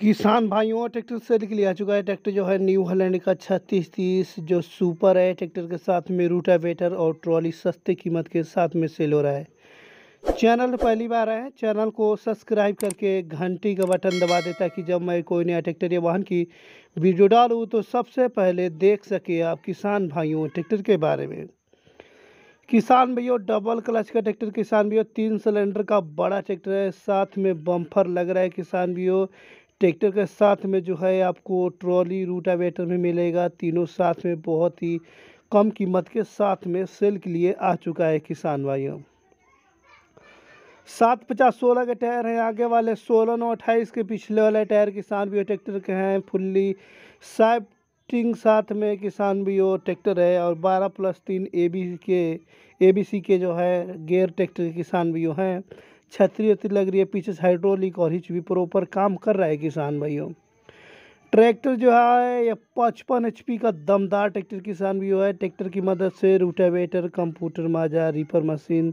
किसान भाइयों tractor cell के लिए आ चुका है ट्रैक्टर जो है न्यू हलैंड का छत्तीस तीस जो सुपर है ट्रैक्टर के साथ में रूटावेटर और ट्रॉली सस्ते कीमत के साथ में सेल हो रहा है चैनल पहली बार आए चैनल को सब्सक्राइब करके घंटी का बटन दबा दे ताकि जब मैं कोई नया ट्रैक्टर या वाहन की वीडियो डालूँ तो सबसे पहले देख सके आप किसान भाइयों ट्रैक्टर के बारे में किसान भैया डबल क्लच का ट्रैक्टर किसान भैया तीन सिलेंडर का बड़ा ट्रैक्टर है साथ में बम्फर लग रहा है किसान भैया ट्रैक्टर के साथ में जो है आपको ट्रॉली रूटावेटर भी मिलेगा तीनों साथ में बहुत ही कम कीमत के साथ में सेल के लिए आ चुका है किसान भाइयों सात पचास सोलह के टायर हैं आगे वाले सोलह नौ अट्ठाईस के पिछले वाले टायर किसान भी ट्रैक्टर के हैं फुल्ली साइटिंग साथ में किसान भी ट्रैक्टर है और बारह प्लस तीन ए बी के ए बी सी के जो है गेयर ट्रैक्टर किसान भी हैं छतरी वतरी लग रही है पीछे से हाइड्रोलिक और हिच भी प्रॉपर काम कर रहा है किसान भाइयों ट्रैक्टर जो है ये पचपन एच का दमदार ट्रैक्टर किसान भी है ट्रैक्टर की मदद से रूटावेटर कंप्यूटर माजा रिपर मशीन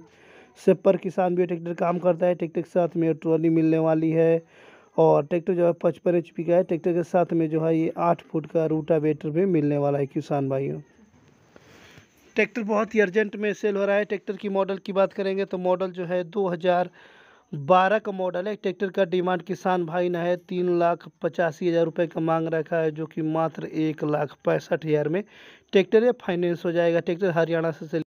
से पर किसान भी ट्रैक्टर काम करता है ट्रैक्टर के साथ में ट्रॉली मिलने वाली है और ट्रैक्टर जो है पचपन एच का है ट्रैक्टर के साथ में जो है ये आठ फुट का रूटावेटर भी मिलने वाला है किसान भाइयों ट्रैक्टर बहुत ही अर्जेंट में सेल हो रहा है ट्रैक्टर की मॉडल की बात करेंगे तो मॉडल जो है 2012 का मॉडल है ट्रैक्टर का डिमांड किसान भाई ने है तीन लाख पचासी हज़ार रुपये का मांग रखा है जो कि मात्र एक लाख पैंसठ हज़ार में ट्रैक्टर फाइनेंस हो जाएगा ट्रैक्टर हरियाणा से